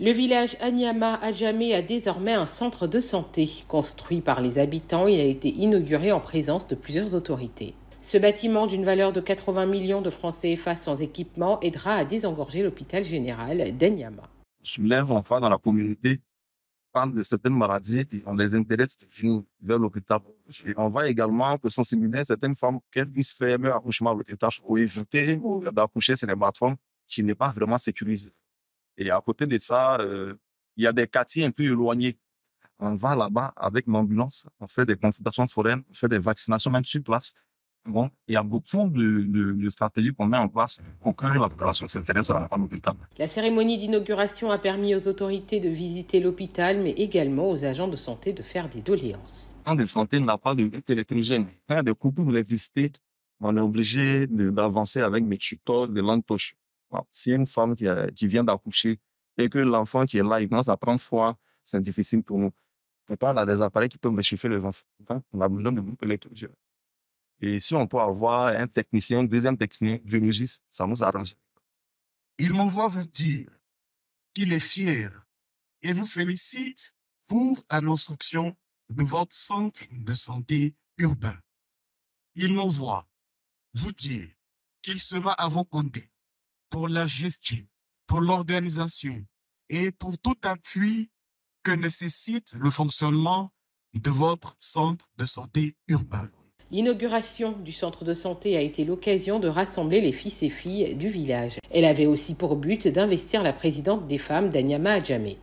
Le village Anyama Ajame a désormais un centre de santé. Construit par les habitants, il a été inauguré en présence de plusieurs autorités. Ce bâtiment d'une valeur de 80 millions de francs CFA sans équipement aidera à désengorger l'hôpital général d'Anyama. se lève enfin dans la communauté, parle de certaines maladies et on les intéresse de vers l'hôpital. on voit également que sensibiliser certaines femmes qu'elles se faire un accouchement à l'hôpital ou éviter d'accoucher sur les plateformes qui n'est pas vraiment sécurisé. Et à côté de ça, euh, il y a des quartiers un peu éloignés. On va là-bas avec l'ambulance, on fait des consultations foraines, on fait des vaccinations même sur place. Bon, il y a beaucoup de, de, stratégies qu'on met en place pour que la population s'intéresse à l'hôpital. La cérémonie d'inauguration a permis aux autorités de visiter l'hôpital, mais également aux agents de santé de faire des doléances. Le de santé n'a pas de électrogène. Quand il y a des coupures d'électricité, on est obligé d'avancer avec des tutos, de langue s'il y a une femme euh, qui, vient d'accoucher et que l'enfant qui est là, il commence à prendre froid, c'est difficile pour nous. Mais pas, on a des appareils qui peuvent réchauffer le ventre. Hein? On a besoin de Et si on peut avoir un technicien, un deuxième technicien, biologiste, ça nous arrange. Il m'envoie vous dire qu'il est fier et vous félicite pour la construction de votre centre de santé urbain. Il m'envoie vous dire qu'il sera à vos côtés pour la gestion, pour l'organisation et pour tout appui que nécessite le fonctionnement de votre centre de santé urbain. L'inauguration du centre de santé a été l'occasion de rassembler les fils et filles du village. Elle avait aussi pour but d'investir la présidente des femmes, Danyama Adjame.